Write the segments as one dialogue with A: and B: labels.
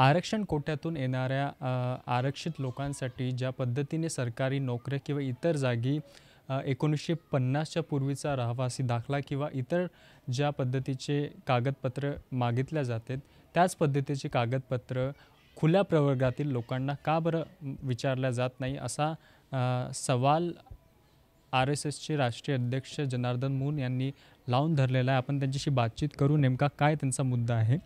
A: आरक्षण कोट्यातून येणाऱ्या आरक्षित लोकांसाठी ज्या पद्धतीने सरकारी नोकऱ्या किंवा इतर जागी एकोणीसशे पन्नासच्या पूर्वीचा रहवासी दाखला किंवा इतर ज्या पद्धतीचे कागदपत्र मागितल्या जातात त्याच पद्धतीचे कागदपत्र खुल्या प्रवर्गातील लोकांना का बरं विचारल्या जात नाही असा सवाल आर एस एसचे राष्ट्रीय अध्यक्ष जनार्दन मून यांनी लावून धरलेला आहे आपण त्यांच्याशी बातचीत करू नेमका काय त्यांचा मुद्दा आहे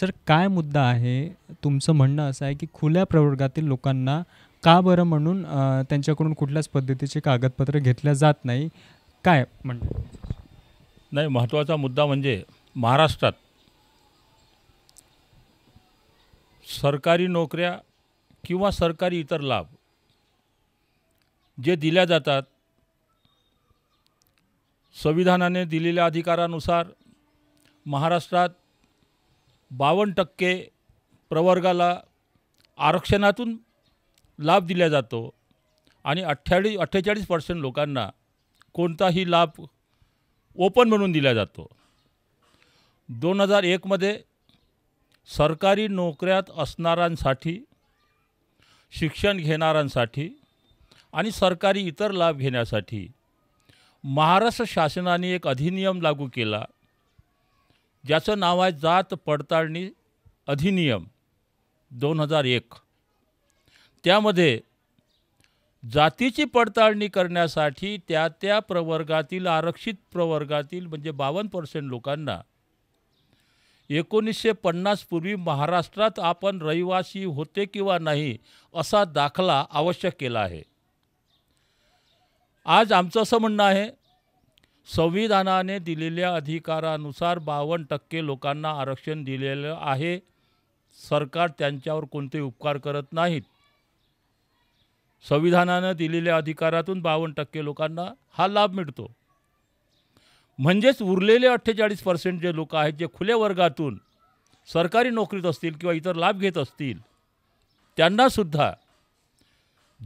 A: सर काय मुद्दा आहे तुमचं म्हणणं असं आहे की खुल्या प्रवर्गातील लोकांना का बरं म्हणून त्यांच्याकडून कुठल्याच पद्धतीचे कागदपत्र घेतल्या जात नाही काय म्हण नाही महत्त्वाचा मुद्दा म्हणजे महाराष्ट्रात
B: सरकारी नोकऱ्या किंवा सरकारी इतर लाभ जे दिल्या जातात संविधानाने दिलेल्या अधिकारानुसार महाराष्ट्रात बावन्न टक्के प्रवर्गाला आरक्षणातून लाभ दिला जातो आणि अठ्ठाळीस अठ्ठेचाळीस पर्सेंट लोकांना कोणताही लाभ ओपन म्हणून दिला जातो दोन हजार एकमध्ये सरकारी नोकऱ्यात असणाऱ्यांसाठी शिक्षण घेणाऱ्यांसाठी आणि सरकारी इतर लाभ घेण्यासाठी महाराष्ट्र शासनाने एक अधिनियम लागू केला ज्याचं नाव आहे जात पडताळणी अधिनियम दोन हजार एक त्यामध्ये जातीची पडताळणी करण्यासाठी त्या त्या प्रवर्गातील आरक्षित प्रवर्गातील म्हणजे बावन्न पर्सेंट लोकांना एकोणीसशे पन्नासपूर्वी महाराष्ट्रात आपण रहिवासी होते किंवा नाही असा दाखला आवश्यक केला आहे आज आमचं असं म्हणणं आहे संविधानाने दिलेल्या अधिकारानुसार बावन्न टक्के लोकांना आरक्षण दिलेलं आहे सरकार त्यांच्यावर कोणते उपकार करत नाहीत संविधानानं दिलेल्या अधिकारातून बावन्न टक्के लोकांना हा लाभ मिळतो म्हणजेच उरलेले अठ्ठेचाळीस पर्सेंट जे लोक आहेत जे खुल्या वर्गातून सरकारी नोकरीत असतील किंवा इतर लाभ घेत असतील त्यांनासुद्धा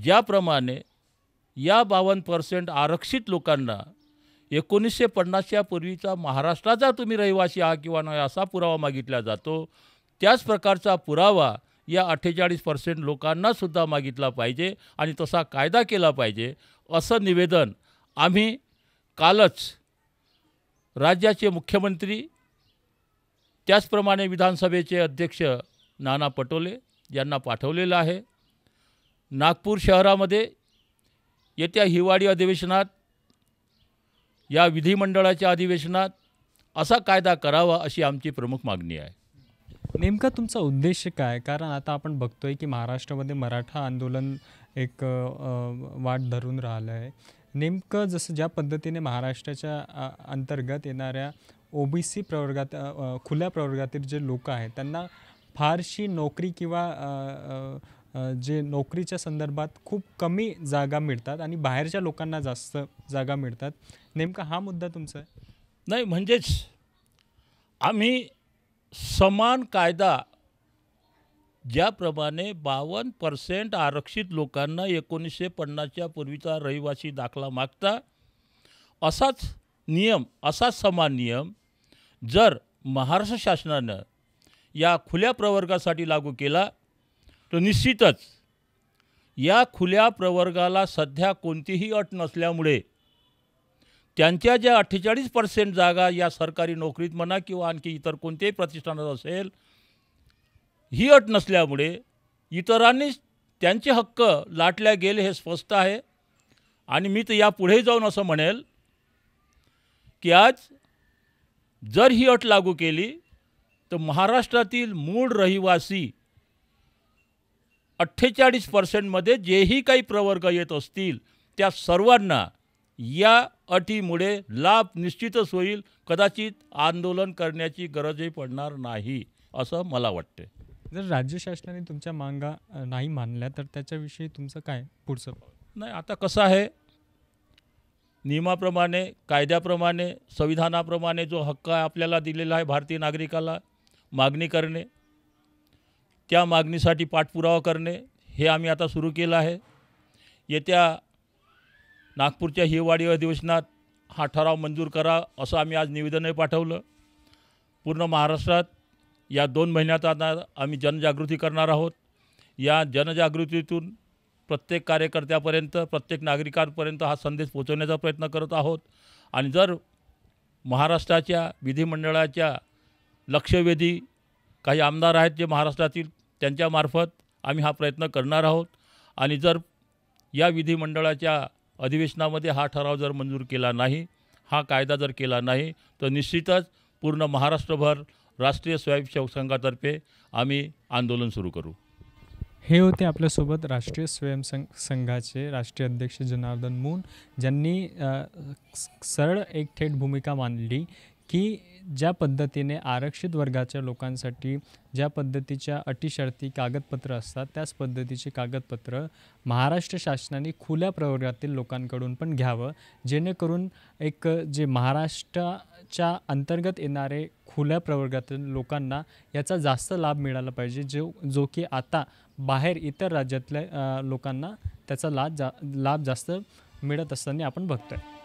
B: ज्याप्रमाणे या बावन्न पर्सेंट आरक्षित लोकांना एकोणीसशे पन्नासच्या पूर्वीचा महाराष्ट्राचा तुम्ही रहिवासी आहात किंवा नाही असा पुरावा मागितला जातो त्याच प्रकारचा पुरावा या अठ्ठेचाळीस पर्सेंट लोकांनासुद्धा मागितला पाहिजे आणि तसा कायदा केला पाहिजे असं निवेदन आम्ही कालच राज्याचे मुख्यमंत्री त्याचप्रमाणे विधानसभेचे अध्यक्ष नाना पटोले यांना पाठवलेलं आहे नागपूर शहरामध्ये येत्या हिवाळी अधिवेशनात या विधिमंडळाच्या अधिवेशनात असा कायदा करावा अशी आमची प्रमुख मागणी आहे
A: नेमका तुमचा उद्देश काय कारण आता आपण बघतोय की महाराष्ट्रामध्ये मराठा आंदोलन एक वाट धरून राहिलं आहे नेमकं जसं ज्या पद्धतीने महाराष्ट्राच्या अंतर्गत येणाऱ्या ओबीसी प्रवर्गात खुल्या प्रवर्गातील जे लोक आहेत त्यांना फारशी नोकरी किंवा जे नोकरीच्या संदर्भात खूप कमी जागा मिळतात आणि बाहेरच्या लोकांना जास्त जागा मिळतात नेमका हा मुद्दा तुमचा आहे नाही म्हणजेच आम्ही समान कायदा
B: ज्याप्रमाणे बावन्न पर्सेंट आरक्षित लोकांना एकोणीसशे पन्नासच्या पूर्वीचा रहिवासी दाखला मागता असाच नियम असाच समान नियम जर महाराष्ट्र शासनानं या खुल्या प्रवर्गासाठी लागू केला तर निश्चितच या खुल्या प्रवर्गाला सध्या कोणतीही अट नसल्यामुळे त्यांच्या ज्या अठ्ठेचाळीस पर्सेंट जागा या सरकारी नोकरीत म्हणा किंवा आणखी इतर कोणत्याही प्रतिष्ठानात असेल ही अट नसल्यामुळे इतरांनी त्यांचे हक्क लाटल्या गेले हे स्पष्ट आहे आणि मी तर यापुढे जाऊन असं म्हणेल की आज जर ही अट लागू केली तर महाराष्ट्रातील मूळ रहिवासी अठ्ठेचाळीस पर्सेंटमध्ये जेही काही प्रवर्ग येत असतील त्या सर्वांना या अटीमुळे लाभ निश्चितच होईल कदाचित आंदोलन करण्याची गरजही पडणार नाही असं मला वाटते
A: जर राज्य शासनाने तुमच्या मांगा नाही मानल्या तर त्याच्याविषयी तुमचं काय पुढचं
B: नाही आता कसं आहे नियमाप्रमाणे कायद्याप्रमाणे संविधानाप्रमाणे जो हक्क आपल्याला दिलेला आहे भारतीय नागरिकाला मागणी करणे त्या मागणीसाठी पाठपुरावा करणे हे आम्ही आता सुरू केलं आहे येत्या नागपूरच्या हिवाडी अधिवेशनात हा ठराव मंजूर करा असं आम्ही आज निवेदनही पाठवलं पूर्ण महाराष्ट्रात या दोन महिन्यात आता आम्ही जनजागृती करणार आहोत या जनजागृतीतून प्रत्येक कार्यकर्त्यापर्यंत प्रत्येक नागरिकांपर्यंत हा संदेश पोहोचवण्याचा प्रयत्न करत आहोत आणि जर महाराष्ट्राच्या विधिमंडळाच्या लक्षवेधी काही आमदार आहेत जे महाराष्ट्रातील त्यांच्यामार्फत आम्ही हा प्रयत्न करणार आहोत आणि जर या विधिमंडळाच्या अधिवेशनामध्ये हा ठराव जर मंजूर केला नाही हा कायदा जर केला नाही तर निश्चितच पूर्ण महाराष्ट्रभर राष्ट्रीय स्वयंसेवक संघातर्फे आम्ही आंदोलन सुरू करू
A: हे होते आपल्यासोबत राष्ट्रीय स्वयंसं संघाचे राष्ट्रीय अध्यक्ष जनार्दन मून ज्यांनी सरळ एक थेट भूमिका मांडली की ज्या पद्धतीने आरक्षित वर्गाच्या लोकांसाठी ज्या पद्धतीच्या अटीशर्ती कागदपत्र असतात त्याच पद्धतीचे कागदपत्र महाराष्ट्र शासनाने खुल्या प्रवर्गातील लोकांकडून पण घ्यावं जेणेकरून एक जे महाराष्ट्राच्या अंतर्गत येणारे खुल्या प्रवर्गातील लोकांना याचा जास्त लाभ मिळाला पाहिजे जो जो की आता बाहेर इतर राज्यातल्या लोकांना त्याचा लाभ जा लाभ जास्त मिळत असताना आपण बघतोय